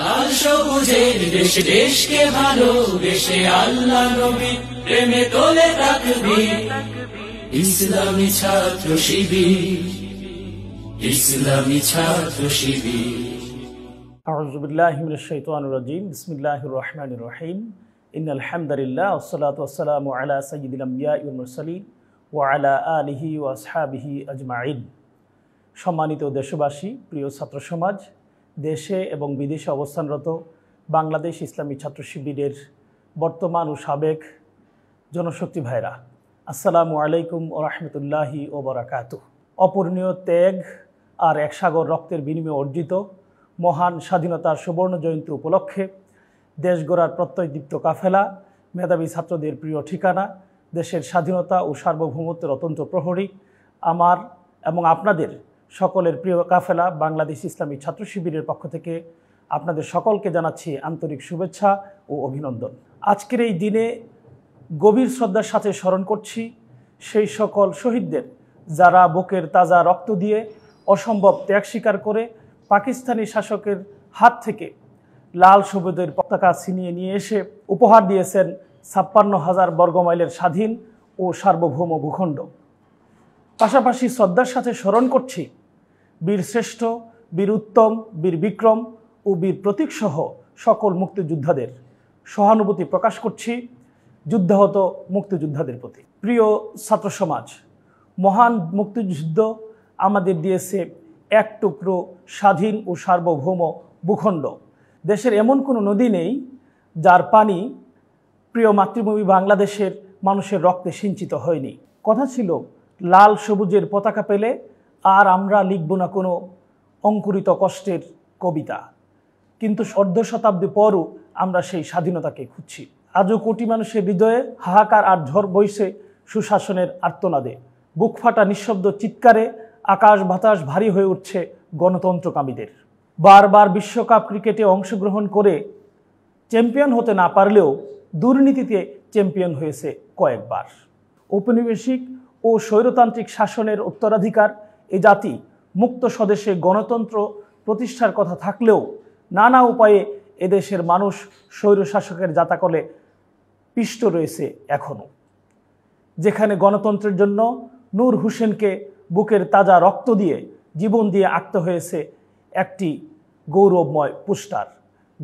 লাল সবুজের দেশ দেশকে ভালোবেসে আল্লাহ নবী প্রেমে তোলে তাকবীর ইসলামী ছাত্র শিবির ইসলামী ছাত্র শিবির أعوذ بالله من الشيطان الرجيم بسم الله الرحمن الرحيم إن الحمد لله والصلاة والسلام على سيد الأنبياء والمرسلين وعلى آله وأصحابه أجمعين সম্মানিত দেশবাসী প্রিয় ছাত্র সমাজ দেশে এবং বিদেশে অবস্থানরত বাংলাদেশ ইসলামী ছাত্র শিবিরের বর্তমান ও সাবেক জনশক্তি ভাইরা আসসালামু আলাইকুম ও রহমতুল্লাহি ও বরাকাত অপূর্ণীয় ত্যাগ আর এক সাগর রক্তের বিনিময়ে অর্জিত মহান স্বাধীনতার সুবর্ণ জয়ন্তী উপলক্ষে দেশ গড়ার প্রত্যয়দীপ্ত কাফেলা মেধাবী ছাত্রদের প্রিয় ঠিকানা দেশের স্বাধীনতা ও সার্বভৌমত্বের অত্যন্ত প্রহরী আমার এবং আপনাদের সকলের প্রিয় কাফেলা বাংলাদেশ ইসলামী ছাত্র শিবিরের পক্ষ থেকে আপনাদের সকলকে জানাচ্ছি আন্তরিক শুভেচ্ছা ও অভিনন্দন আজকের এই দিনে গভীর শ্রদ্ধার সাথে স্মরণ করছি সেই সকল শহীদদের যারা বুকের তাজা রক্ত দিয়ে অসম্ভব ত্যাগ স্বীকার করে পাকিস্তানি শাসকের হাত থেকে লাল সবুদের পতাকা ছিনিয়ে নিয়ে এসে উপহার দিয়েছেন ছাপ্পান্ন হাজার বর্গমাইলের স্বাধীন ও সার্বভৌম ভূখণ্ড পাশাপাশি শ্রদ্ধার সাথে স্মরণ করছি বীরশ্রেষ্ঠ বীর উত্তম বীর বিক্রম ও বীর প্রতীকসহ সকল মুক্তিযোদ্ধাদের সহানুভূতি প্রকাশ করছি যুদ্ধাহত মুক্তিযোদ্ধাদের প্রতি প্রিয় ছাত্র সমাজ মহান মুক্তিযুদ্ধ আমাদের দিয়েছে এক টুকরো স্বাধীন ও সার্বভৌম ভূখণ্ড দেশের এমন কোনো নদী নেই যার পানি প্রিয় মাতৃভূমি বাংলাদেশের মানুষের রক্তে সিঞ্চিত হয়নি কথা ছিল লাল সবুজের পতাকা পেলে আর আমরা লিখব না কোনো অঙ্কুরিত কষ্টের কবিতা কিন্তু সর্ধ শতাব্দী পরও আমরা সেই স্বাধীনতাকে খুঁজছি আজও কোটি মানুষের হৃদয়ে হাহাকার আর ঝড় বইছে সুশাসনের আর্তনাদে বুক ফাটা নিঃশব্দ চিৎকারে আকাশ বাতাস ভারী হয়ে উঠছে গণতন্ত্রকামীদের বারবার বিশ্বকাপ ক্রিকেটে অংশগ্রহণ করে চ্যাম্পিয়ন হতে না পারলেও দুর্নীতিতে চ্যাম্পিয়ন হয়েছে কয়েকবার ঔপনিবেশিক ও স্বৈরতান্ত্রিক শাসনের উত্তরাধিকার এ জাতি মুক্ত স্বদেশে গণতন্ত্র প্রতিষ্ঠার কথা থাকলেও নানা উপায়ে এদেশের মানুষ স্বৈরশাসকের জাতাকলে পিষ্ট রয়েছে এখনও যেখানে গণতন্ত্রের জন্য নূর হোসেনকে বুকের তাজা রক্ত দিয়ে জীবন দিয়ে আঁকতে হয়েছে একটি গৌরবময় পোস্টার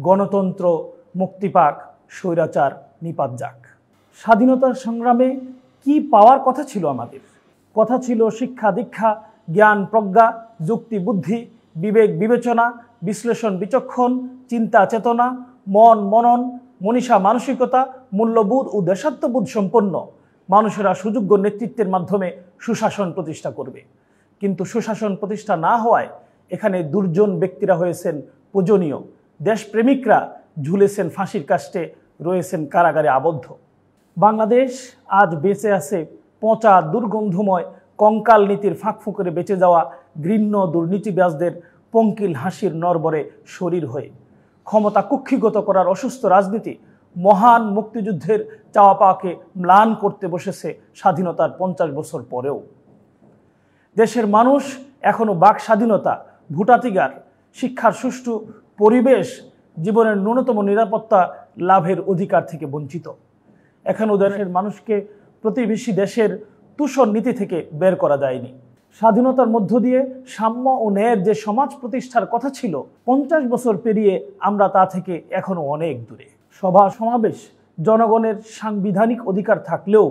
গণতন্ত্র মুক্তিপাক স্বৈরাচার নিপাত যাক স্বাধীনতার সংগ্রামে কি পাওয়ার কথা ছিল আমাদের কথা ছিল শিক্ষা দীক্ষা জ্ঞান প্রজ্ঞা যুক্তি বুদ্ধি বিবেক বিবেচনা বিশ্লেষণ বিচক্ষণ চিন্তা চেতনা মন মনন মনীষা মানসিকতা মূল্যবোধ ও দেশাত্মবোধ সম্পন্ন মানুষেরা সুযোগ্য নেতৃত্বের মাধ্যমে সুশাসন প্রতিষ্ঠা করবে কিন্তু সুশাসন প্রতিষ্ঠা না হওয়ায় এখানে দুর্জন ব্যক্তিরা হয়েছেন পূজনীয় দেশপ্রেমিকরা ঝুলেছেন ফাঁসির কাষ্টে রয়েছেন কারাগারে আবদ্ধ বাংলাদেশ আজ বেঁচে আছে পচা দুর্গন্ধময় কঙ্কাল নীতির ফাঁক ফুঁকরে বেঁচে যাওয়া ঘৃণ্য দুর্নীতিব্যাসদের পঙ্কিল হাসির নরবরে শরীর হয়ে ক্ষমতা কুক্ষিগত করার অসুস্থ রাজনীতি মহান মুক্তিযুদ্ধের চাওয়া পাওয়াকে ম্লান করতে বসেছে স্বাধীনতার পঞ্চাশ বছর পরেও দেশের মানুষ এখনও বাক স্বাধীনতা ভোটাধিকার শিক্ষার সুষ্ঠু পরিবেশ জীবনের ন্যূনতম নিরাপত্তা লাভের অধিকার থেকে বঞ্চিত এখন দেশের মানুষকে প্রতিবেশী দেশের তুষর নীতি থেকে বের করা যায়নি স্বাধীনতার মধ্য দিয়ে সাম্য ও ন্যায়ের যে সমাজ প্রতিষ্ঠার কথা ছিল পঞ্চাশ বছর পেরিয়ে আমরা তা থেকে এখনও অনেক দূরে সভা সমাবেশ জনগণের সাংবিধানিক অধিকার থাকলেও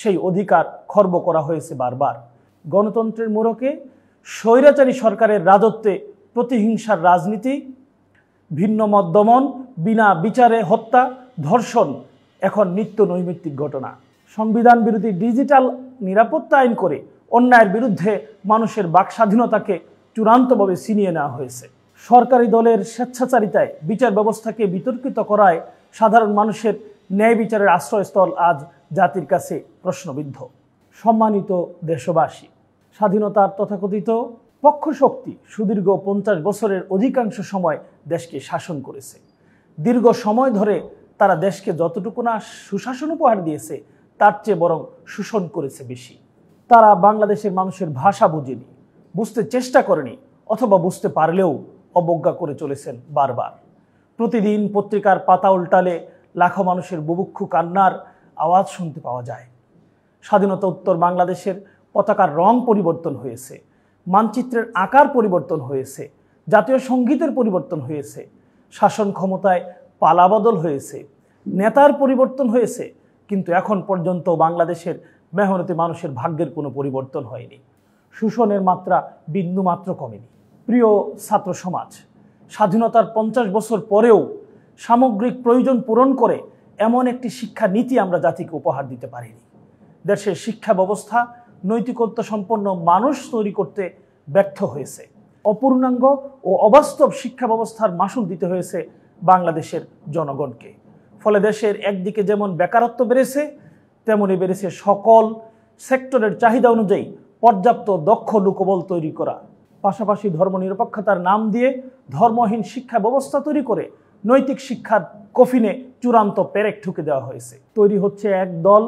সেই অধিকার খর্ব করা হয়েছে বারবার গণতন্ত্রের মোড়কে স্বৈরাচারী সরকারের রাজত্বে প্রতিহিংসার রাজনীতি ভিন্ন মত দমন বিনা বিচারে হত্যা ধর্ষণ এখন নিত্য নৈমিত্তিক ঘটনা সংবিধান বিরোধী ডিজিটাল নিরাপত্তা আইন করে অন্যায়ের বিরুদ্ধে মানুষের বাক স্বাধীনতাকে চূড়ান্তভাবে ছিনিয়ে নেওয়া হয়েছে সরকারি দলের স্বেচ্ছাচারিতায় বিচার ব্যবস্থাকে বিতর্কিত করায় সাধারণ মানুষের ন্যায় বিচারের আশ্রয়স্থল আজ জাতির কাছে প্রশ্নবিদ্ধ সম্মানিত দেশবাসী স্বাধীনতার তথাকথিত পক্ষশক্তি সুদীর্ঘ পঞ্চাশ বছরের অধিকাংশ সময় দেশকে শাসন করেছে দীর্ঘ সময় ধরে তারা দেশকে যতটুকু না সুশাসন উপহার দিয়েছে তার চেয়ে বরং শোষণ করেছে বেশি তারা বাংলাদেশের মানুষের ভাষা বুঝেনি বুঝতে চেষ্টা করেনি অথবা বুঝতে পারলেও অবজ্ঞা করে চলেছেন বারবার প্রতিদিন পত্রিকার পাতা উল্টালে লাখো মানুষের বুভুক্ষু কান্নার আওয়াজ শুনতে পাওয়া যায় স্বাধীনতা উত্তর বাংলাদেশের পতাকার রং পরিবর্তন হয়েছে মানচিত্রের আকার পরিবর্তন হয়েছে জাতীয় সঙ্গীতের পরিবর্তন হয়েছে শাসন ক্ষমতায় পালাবদল হয়েছে নেতার পরিবর্তন হয়েছে কিন্তু এখন পর্যন্ত বাংলাদেশের মেহনতি মানুষের ভাগ্যের কোনো পরিবর্তন হয়নি শোষণের মাত্রা বিন্দুমাত্র কমেনি প্রিয় ছাত্র সমাজ স্বাধীনতার পঞ্চাশ বছর পরেও সামগ্রিক প্রয়োজন পূরণ করে এমন একটি শিক্ষা নীতি আমরা জাতিকে উপহার দিতে পারিনি দেশের শিক্ষা ব্যবস্থা নৈতিকতা সম্পন্ন মানুষ তৈরি করতে ব্যর্থ হয়েছে অপূর্ণাঙ্গ ও অবাস্তব শিক্ষা ব্যবস্থার মাসুল দিতে হয়েছে বাংলাদেশের জনগণকে ফলে দেশের একদিকে যেমন বেকারত্ব বেড়েছে তেমনি বেড়েছে সকল সেক্টরের চাহিদা অনুযায়ী পর্যাপ্ত দক্ষ লোকবল তৈরি করা পাশাপাশি ধর্মনিরপেক্ষতার নাম দিয়ে ধর্মহীন শিক্ষা ব্যবস্থা তৈরি করে নৈতিক শিক্ষার কফিনে চূড়ান্ত পেরেক ঠুকে দেওয়া হয়েছে তৈরি হচ্ছে এক দল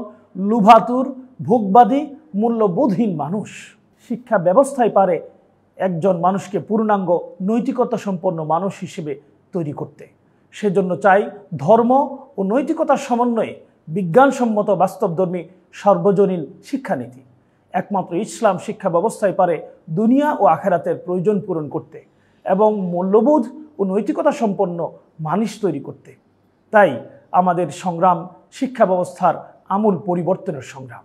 লুভাতুর ভোগবাদী মূল্যবোধহীন মানুষ শিক্ষা ব্যবস্থায় পারে একজন মানুষকে পূর্ণাঙ্গ নৈতিকতা সম্পন্ন মানুষ হিসেবে তৈরি করতে সেজন্য চাই ধর্ম ও নৈতিকতার সমন্বয়ে বিজ্ঞানসম্মত বাস্তবধর্মী সর্বজনীন শিক্ষানীতি একমাত্র ইসলাম শিক্ষা ব্যবস্থায় পারে দুনিয়া ও আখেরাতের প্রয়োজন পূরণ করতে এবং মূল্যবোধ ও নৈতিকতা সম্পন্ন মানুষ তৈরি করতে তাই আমাদের সংগ্রাম শিক্ষা ব্যবস্থার আমূল পরিবর্তনের সংগ্রাম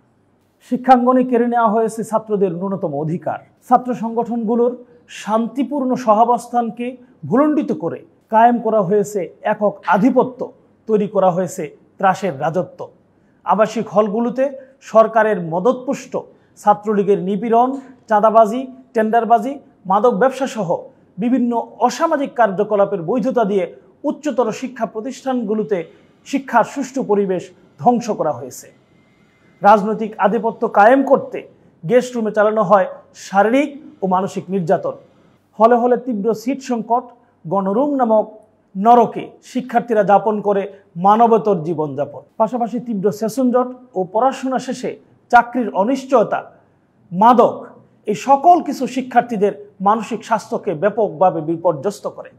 শিক্ষাঙ্গনে কেড়ে নেওয়া হয়েছে ছাত্রদের ন্যূনতম অধিকার ছাত্র সংগঠনগুলোর শান্তিপূর্ণ সহাবস্থানকে ভুলণ্ডিত করে কায়েম করা হয়েছে একক আধিপত্য তৈরি করা হয়েছে ত্রাসের রাজত্ব আবাসিক হলগুলোতে সরকারের মদতপুষ্ট ছাত্রলীগের নিপীড়ন চাঁদাবাজি টেন্ডারবাজি মাদক ব্যবসাসহ বিভিন্ন অসামাজিক কার্যকলাপের বৈধতা দিয়ে উচ্চতর শিক্ষা প্রতিষ্ঠানগুলোতে শিক্ষার সুষ্ঠু পরিবেশ ধ্বংস করা হয়েছে রাজনৈতিক আধিপত্য কায়েম করতে গেস্ট রুমে চালানো হয় শারীরিক ও মানসিক নির্যাতন হলে হলে তীব্র সিট সংকট গণরুম নামক নরকে শিক্ষার্থীরা যাপন করে মানবতর জীবনযাপন পাশাপাশি তীব্র সেশনজট ও পড়াশোনা শেষে চাকরির অনিশ্চয়তা মাদক এই সকল কিছু শিক্ষার্থীদের মানসিক স্বাস্থ্যকে ব্যাপকভাবে বিপর্যস্ত করে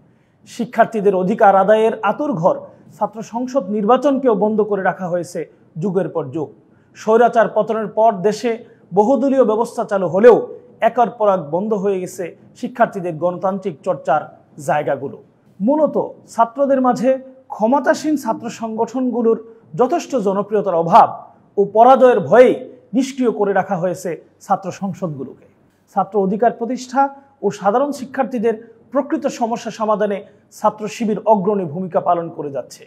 শিক্ষার্থীদের অধিকার আদায়ের আতুরঘর ছাত্র সংসদ নির্বাচনকেও বন্ধ করে রাখা হয়েছে যুগের পর যুগ স্বৈরাচার পতনের পর দেশে বহুদলীয় ব্যবস্থা চালু হলেও একর পর এক বন্ধ হয়ে গেছে শিক্ষার্থীদের গণতান্ত্রিক চর্চার জায়গাগুলো মূলত ছাত্রদের মাঝে ক্ষমতাসীন ছাত্র সংগঠনগুলোর যথেষ্ট জনপ্রিয়তার অভাব ও পরাজয়ের ভয়ে নিষ্ক্রিয় করে রাখা হয়েছে ছাত্র সংসদগুলোকে ছাত্র অধিকার প্রতিষ্ঠা ও সাধারণ শিক্ষার্থীদের প্রকৃত সমস্যা সমাধানে ছাত্র শিবির অগ্রণী ভূমিকা পালন করে যাচ্ছে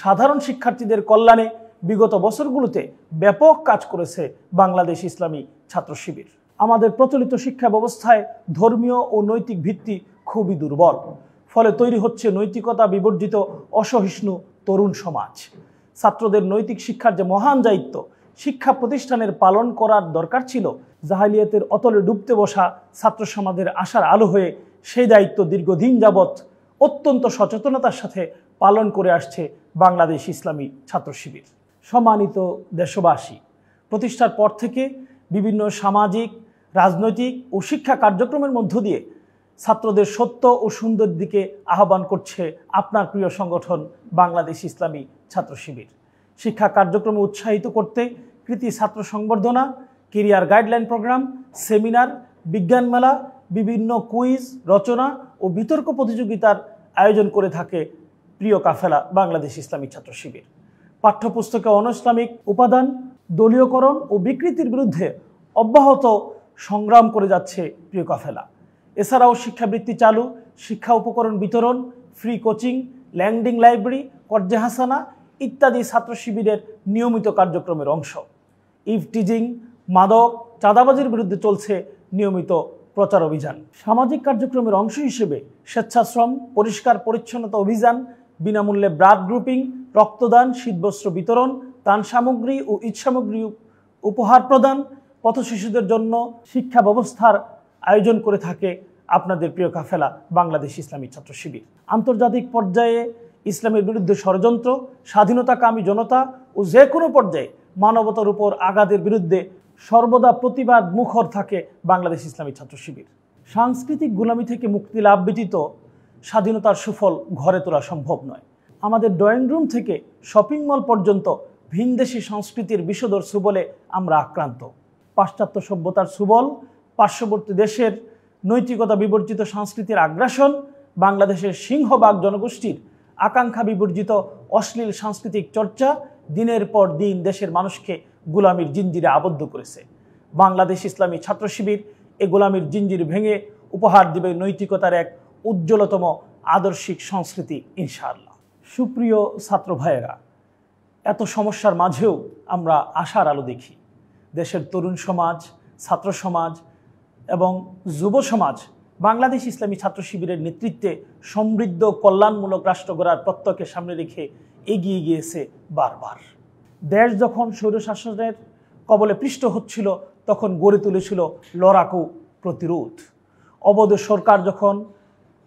সাধারণ শিক্ষার্থীদের কল্যাণে বিগত বছরগুলোতে ব্যাপক কাজ করেছে বাংলাদেশ ইসলামী ছাত্র শিবির আমাদের প্রচলিত শিক্ষা ব্যবস্থায় ধর্মীয় ও নৈতিক ভিত্তি খুবই দুর্বল ফলে তৈরি হচ্ছে নৈতিকতা বিবর্জিত অসহিষ্ণু তরুণ সমাজ ছাত্রদের নৈতিক শিক্ষার যে মহান দায়িত্ব শিক্ষা প্রতিষ্ঠানের পালন করার দরকার ছিল জাহালিয়াতের অতলে ডুবতে বসা ছাত্র সমাজের আশার আলো হয়ে সেই দায়িত্ব দীর্ঘদিন যাবৎ অত্যন্ত সচেতনতার সাথে পালন করে আসছে বাংলাদেশ ইসলামী ছাত্র শিবির সম্মানিত দেশবাসী প্রতিষ্ঠার পর থেকে বিভিন্ন সামাজিক রাজনৈতিক ও শিক্ষা কার্যক্রমের মধ্য দিয়ে ছাত্রদের সত্য ও সুন্দর দিকে আহ্বান করছে আপনার প্রিয় সংগঠন বাংলাদেশ ইসলামী ছাত্র শিবির শিক্ষা কার্যক্রমে উৎসাহিত করতে কৃতি ছাত্র সংবর্ধনা কেরিয়ার গাইডলাইন প্রোগ্রাম সেমিনার বিজ্ঞান মেলা বিভিন্ন কুইজ রচনা ও বিতর্ক প্রতিযোগিতার আয়োজন করে থাকে প্রিয় কাফেলা বাংলাদেশ ইসলামী ছাত্র শিবির পাঠ্যপুস্তকে অনৈসলামিক উপাদান দলীয়করণ ও বিকৃতির বিরুদ্ধে অব্যাহত সংগ্রাম করে যাচ্ছে প্রিয় কাফেলা এছাড়াও শিক্ষাবৃত্তি চালু শিক্ষা উপকরণ বিতরণ ফ্রি কোচিং ল্যান্ডিং লাইব্রেরি কর্জে হাসানা ইত্যাদি ছাত্র শিবিরের নিয়মিত কার্যক্রমের অংশ ইফ টিজিং মাদক চাঁদাবাজির বিরুদ্ধে চলছে নিয়মিত প্রচার অভিযান সামাজিক কার্যক্রমের অংশ হিসেবে স্বেচ্ছাশ্রম পরিষ্কার পরিচ্ছন্নতা অভিযান বিনামূল্যে ব্রাড গ্রুপিং রক্তদান শীতবস্ত্র বিতরণ তান সামগ্রী ও ইট সামগ্রী উপহার প্রদান পথ শিশুদের জন্য শিক্ষা ব্যবস্থার আয়োজন করে থাকে আপনাদের প্রিয় কাফেলা বাংলাদেশ ইসলামী ছাত্র শিবির আন্তর্জাতিক পর্যায়ে ইসলামের বিরুদ্ধে ষড়যন্ত্র স্বাধীনতাকামী জনতা ও যে কোনো পর্যায়ে মানবতার উপর আঘাতের বিরুদ্ধে সর্বদা প্রতিবাদ মুখর থাকে বাংলাদেশ ইসলামী ছাত্র শিবির সাংস্কৃতিক গুলামি থেকে মুক্তি লাভ ব্যতীত স্বাধীনতার সুফল ঘরে তোলা সম্ভব নয় আমাদের ড্রয়িং রুম থেকে শপিং মল পর্যন্ত ভিনদেশি সংস্কৃতির বিষদর সুবলে আমরা আক্রান্ত পাশ্চাত্য সভ্যতার সুবল পার্শ্ববর্তী দেশের নৈতিকতা বিবর্জিত সংস্কৃতির আগ্রাসন বাংলাদেশের সিংহবাগ জনগোষ্ঠীর আকাঙ্ক্ষা বিবর্জিত অশ্লীল সাংস্কৃতিক চর্চা দিনের পর দিন দেশের মানুষকে গোলামির জিঞ্জিরে আবদ্ধ করেছে বাংলাদেশ ইসলামী ছাত্র শিবির এ গোলামির জিঞ্জির ভেঙে উপহার দিবে নৈতিকতার এক উজ্জ্বলতম আদর্শিক সংস্কৃতি ইনশাআল্লাহ সুপ্রিয় ছাত্র ভাইয়েরা এত সমস্যার মাঝেও আমরা আশার আলো দেখি দেশের তরুণ সমাজ ছাত্র সমাজ এবং যুব সমাজ বাংলাদেশ ইসলামী ছাত্র শিবিরের নেতৃত্বে সমৃদ্ধ কল্যাণমূলক রাষ্ট্র গড়ার প্রত্যয়কে সামনে রেখে এগিয়ে গিয়েছে বারবার দেশ যখন স্বৈরশাসনের কবলে পৃষ্ঠ হচ্ছিল তখন গড়ে তুলেছিল লড়াকু প্রতিরোধ অবধ সরকার যখন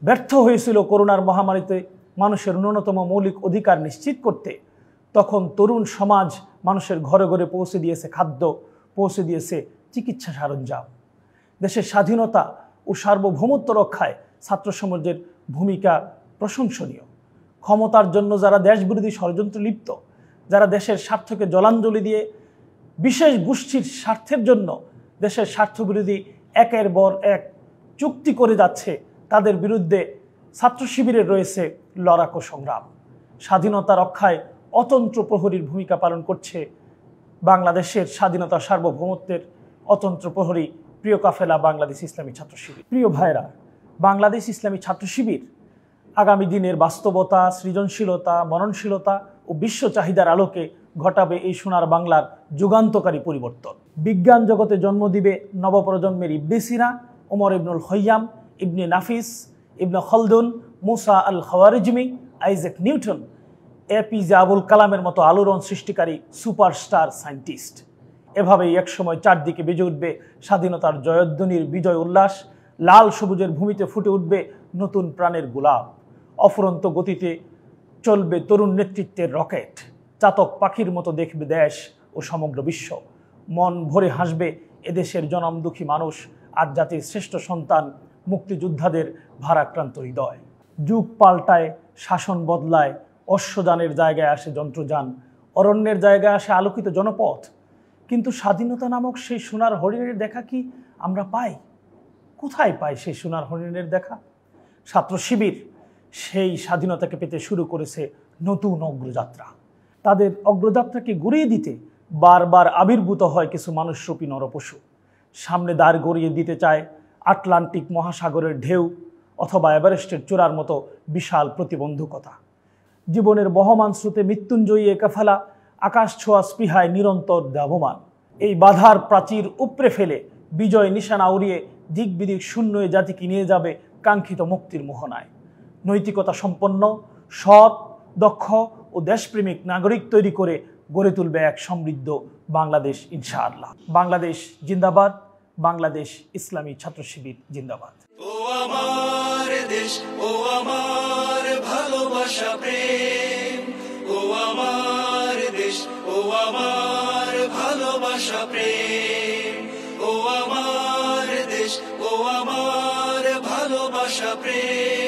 ব্যর্থ হয়েছিল করোনার মহামারীতে মানুষের ন্যূনতম মৌলিক অধিকার নিশ্চিত করতে তখন তরুণ সমাজ মানুষের ঘরে ঘরে পৌঁছে দিয়েছে খাদ্য পৌঁছে দিয়েছে চিকিৎসা সরঞ্জাম দেশের স্বাধীনতা ও সার্বভৌমত্ব রক্ষায় ছাত্র সমাজের ভূমিকা প্রশংসনীয় ক্ষমতার জন্য যারা দেশবিরোধী ষড়যন্ত্র লিপ্ত যারা দেশের স্বার্থকে জলাঞ্জলি দিয়ে বিশেষ গোষ্ঠীর স্বার্থের জন্য দেশের স্বার্থবিরোধী একের বর এক চুক্তি করে যাচ্ছে তাদের বিরুদ্ধে ছাত্র শিবিরে রয়েছে লড়াকো সংগ্রাম স্বাধীনতা রক্ষায় অতন্ত্র প্রহরীর ভূমিকা পালন করছে বাংলাদেশের স্বাধীনতা সার্বভৌমত্বের অতন্ত্র প্রহরী প্রিয় কাফেলা বাংলাদেশ ইসলামী ছাত্র শিবির প্রিয় ভাইরা বাংলাদেশ ইসলামী ছাত্র শিবির আগামী দিনের বাস্তবতা সৃজনশীলতা মননশীলতা ও বিশ্ব চাহিদার আলোকে ঘটাবে এই সোনার বাংলার যুগান্তকারী পরিবর্তন বিজ্ঞান জগতে জন্ম দিবে নবপ্রজন্মের ইবলিসিরা Omar Ibnul Khayyam Ibn Nafis Ibn Khaldun Musa al Khwarizmi Isaac Newton J Abul কালামের মতো আলোড়ন সৃষ্টিকারী সুপারস্টার সায়েন্টিস্ট এভাবেই একসময় চারদিকে বেজে উঠবে স্বাধীনতার জয়ধ্বনির বিজয় উল্লাস লাল সবুজের ভূমিতে ফুটে উঠবে নতুন প্রাণের গোলাপ অফুরন্ত গতিতে চলবে তরুণ নেতৃত্বের রকেট চাতক পাখির মতো দেখবে দেশ ও সমগ্র বিশ্ব মন ভরে হাসবে এদেশের জনমদুখী মানুষ আর জাতির শ্রেষ্ঠ সন্তান মুক্তিযোদ্ধাদের ভারাক্রান্ত হৃদয় যুগ পাল্টায় শাসন বদলায় অশ্বযানের জায়গায় আসে যন্ত্রযান অরণ্যের জায়গায় আসে আলোকিত জনপথ কিন্তু স্বাধীনতা নামক সেই সোনার হরিণের দেখা কি আমরা পাই কোথায় পাই সেই সোনার হরিণের দেখা ছাত্র শিবির সেই স্বাধীনতাকে পেতে শুরু করেছে নতুন অগ্রযাত্রা তাদের অগ্রযাত্রাকে গড়িয়ে দিতে বারবার আবির্ভূত হয় কিছু মানুষরূপী নরপশু সামনে দাঁড় গড়িয়ে দিতে চায় আটলান্টিক মহাসাগরের ঢেউ অথবা এভারেস্টের চূড়ার মতো বিশাল প্রতিবন্ধকতা জীবনের বহমান স্রোতে মৃত্যুঞ্জয়ী ফেলা আকাশ ছোঁয়া স্পৃহায় নিরন্তর দাবমান এই বাধার প্রাচীর উপরে ফেলে বিজয় নিশানা উড়িয়ে দিক বিদিক শূন্য জাতিকে নিয়ে যাবে কাঙ্ক্ষিত মুক্তির মোহনায় নৈতিকতা সম্পন্ন সৎ দক্ষ ও দেশপ্রেমিক নাগরিক তৈরি করে গড়ে তুলবে এক সমৃদ্ধ বাংলাদেশ ইনশাআল্লাহ বাংলাদেশ জিন্দাবাদ বাংলাদেশ ইসলামী ছাত্র শিবির জিন্দাবাদ ও আমার দেশ ও আমার ভালোবাসা প্রেম আমার ভালোবাসা প্রেম ও আমার দেশ ও আমার ভালোবাসা প্রেম